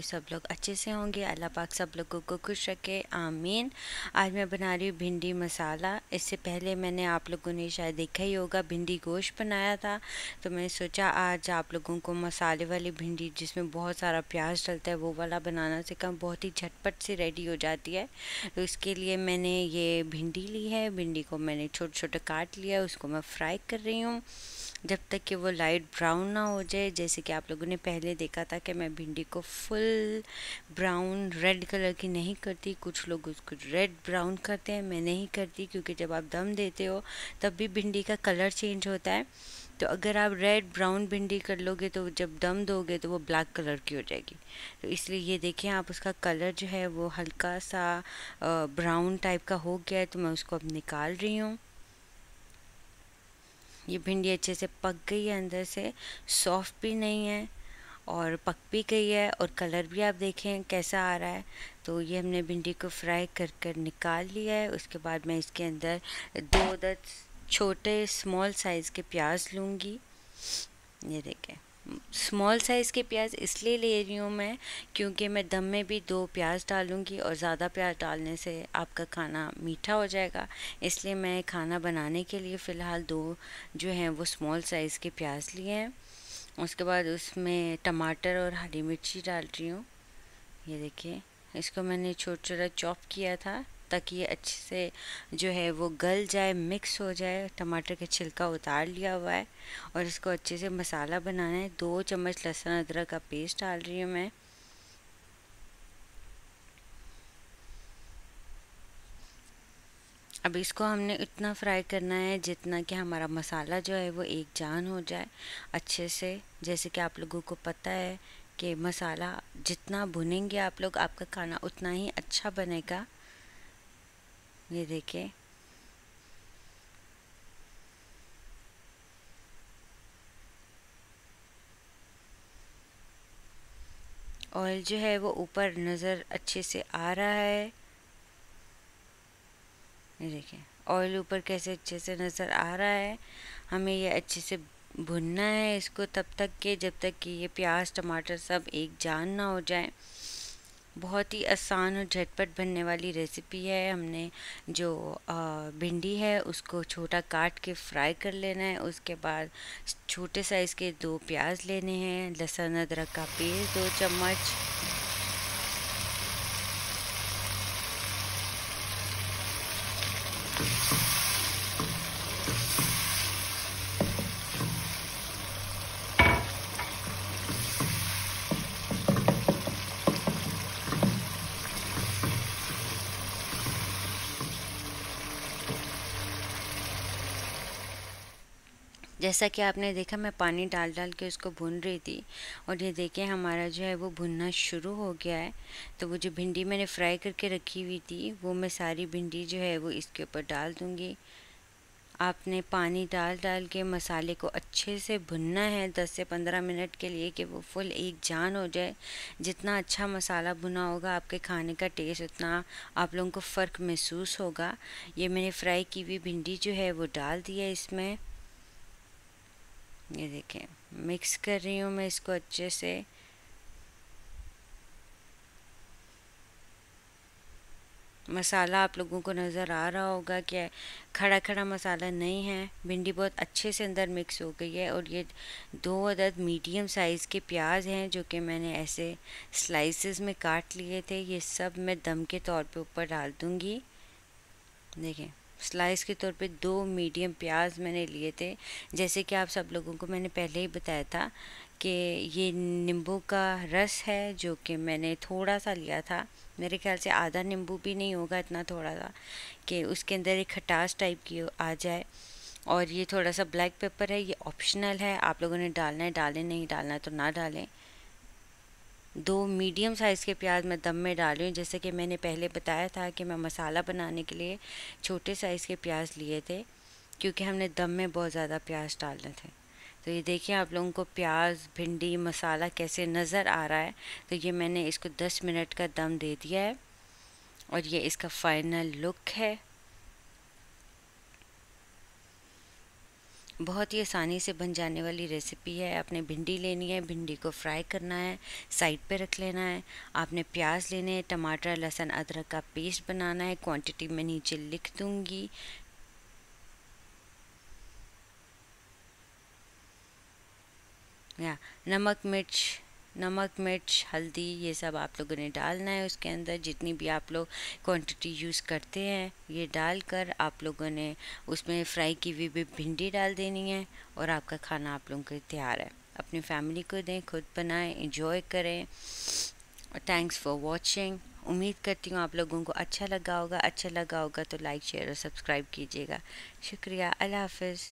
Hopefully सब लोग अच्छे से होंगे अल्लाह पाक सब लोगों को खुश रखे आमीन आज मैं बना रही हूँ भिंडी मसाला इससे पहले मैंने आप लोगों ने शायद देखा ही होगा भिंडी गोश्त बनाया था तो मैंने सोचा आज आप लोगों को मसाले वाली भिंडी जिसमें बहुत सारा प्याज डलता है वो वाला बनाना से कम बहुत ही झटपट से रेडी हो जाती है तो इसके लिए मैंने ये भिंडी ली है भिंडी को मैंने छोटे छोटे काट लिया उसको मैं फ्राई कर रही हूँ जब तक कि वो लाइट ब्राउन ना हो जाए जैसे कि आप लोगों ने पहले देखा था कि मैं भिंडी को फुल ब्राउन रेड कलर की नहीं करती कुछ लोग उसको रेड ब्राउन करते हैं मैं नहीं करती क्योंकि जब आप दम देते हो तब भी भिंडी का कलर चेंज होता है तो अगर आप रेड ब्राउन भिंडी कर लोगे तो जब दम दोगे तो वो ब्लैक कलर की हो जाएगी तो इसलिए ये देखें आप उसका कलर जो है वो हल्का सा ब्राउन टाइप का हो गया है तो मैं उसको अब निकाल रही हूँ ये भिंडी अच्छे से पक गई है अंदर से सॉफ्ट भी नहीं है और पक भी गई है और कलर भी आप देखें कैसा आ रहा है तो ये हमने भिंडी को फ्राई कर कर निकाल लिया है उसके बाद मैं इसके अंदर दो दस छोटे स्मॉल साइज़ के प्याज लूँगी ये देखें स्मॉल साइज़ के प्याज इसलिए ले रही हूँ मैं क्योंकि मैं दम में भी दो प्याज डालूँगी और ज़्यादा प्याज डालने से आपका खाना मीठा हो जाएगा इसलिए मैं खाना बनाने के लिए फ़िलहाल दो जो हैं वो स्मॉल साइज़ के प्याज लिए हैं उसके बाद उसमें टमाटर और हरी मिर्ची डाल रही हूँ ये देखिए इसको मैंने छोटा छोटा चॉप किया था तक ये अच्छे से जो है वो गल जाए मिक्स हो जाए टमाटर के छिलका उतार लिया हुआ है और इसको अच्छे से मसाला बनाना है दो चम्मच लहसुन अदरक का पेस्ट डाल रही हूँ मैं अब इसको हमने इतना फ्राई करना है जितना कि हमारा मसाला जो है वो एक जान हो जाए अच्छे से जैसे कि आप लोगों को पता है कि मसाला जितना भुनेंगे आप लोग आपका खाना उतना ही अच्छा बनेगा ये देखिए ऑयल जो है वो ऊपर नज़र अच्छे से आ रहा है ये देखिए ऑयल ऊपर कैसे अच्छे से नज़र आ रहा है हमें ये अच्छे से भुनना है इसको तब तक के जब तक कि ये प्याज टमाटर सब एक जान ना हो जाए बहुत ही आसान और झटपट बनने वाली रेसिपी है हमने जो भिंडी है उसको छोटा काट के फ्राई कर लेना है उसके बाद छोटे साइज़ के दो प्याज लेने हैं लहसुन अदरक का पेस्ट दो चम्मच Thank you. जैसा कि आपने देखा मैं पानी डाल डाल के उसको भून रही थी और ये देखें हमारा जो है वो भुनना शुरू हो गया है तो वो जो भिंडी मैंने फ्राई करके रखी हुई थी वो मैं सारी भिंडी जो है वो इसके ऊपर डाल दूँगी आपने पानी डाल डाल के मसाले को अच्छे से भुनना है 10 से 15 मिनट के लिए कि वो फुल एक जान हो जाए जितना अच्छा मसाला भुना होगा आपके खाने का टेस्ट उतना आप लोगों को फ़र्क महसूस होगा ये मैंने फ्राई की हुई भिंडी जो है वो डाल दिया इसमें ये देखें मिक्स कर रही हूँ मैं इसको अच्छे से मसाला आप लोगों को नज़र आ रहा होगा कि खड़ा खड़ा मसाला नहीं है भिंडी बहुत अच्छे से अंदर मिक्स हो गई है और ये दो अदद मीडियम साइज़ के प्याज हैं जो कि मैंने ऐसे स्लाइसेस में काट लिए थे ये सब मैं दम के तौर पे ऊपर डाल दूँगी देखें स्लाइस के तौर पे दो मीडियम प्याज मैंने लिए थे जैसे कि आप सब लोगों को मैंने पहले ही बताया था कि ये नींबू का रस है जो कि मैंने थोड़ा सा लिया था मेरे ख्याल से आधा नींबू भी नहीं होगा इतना थोड़ा सा कि उसके अंदर एक खटास टाइप की आ जाए और ये थोड़ा सा ब्लैक पेपर है ये ऑप्शनल है आप लोगों ने डालना है डालें नहीं डालना है तो ना डालें दो मीडियम साइज़ के प्याज मैं दम में डाली हूँ जैसे कि मैंने पहले बताया था कि मैं मसाला बनाने के लिए छोटे साइज़ के प्याज लिए थे क्योंकि हमने दम में बहुत ज़्यादा प्याज डालने थे तो ये देखिए आप लोगों को प्याज भिंडी मसाला कैसे नज़र आ रहा है तो ये मैंने इसको दस मिनट का दम दे दिया है और ये इसका फाइनल लुक है बहुत ही आसानी से बन जाने वाली रेसिपी है आपने भिंडी लेनी है भिंडी को फ्राई करना है साइड पे रख लेना है आपने प्याज लेने हैं टमाटर लहसुन अदरक का पेस्ट बनाना है क्वांटिटी मैं नीचे लिख दूँगी या नमक मिर्च नमक मिर्च हल्दी ये सब आप लोगों ने डालना है उसके अंदर जितनी भी आप लोग क्वांटिटी यूज़ करते हैं ये डालकर आप लोगों ने उसमें फ्राई की हुई भी भिंडी डाल देनी है और आपका खाना आप लोगों के तैयार है अपनी फैमिली को दें खुद बनाएं इंजॉय करें थैंक्स फॉर वॉचिंग उम्मीद करती हूँ आप लोगों को अच्छा लगा होगा अच्छा लगा होगा तो लाइक शेयर और सब्सक्राइब कीजिएगा शुक्रिया अल्लाह हाफिज़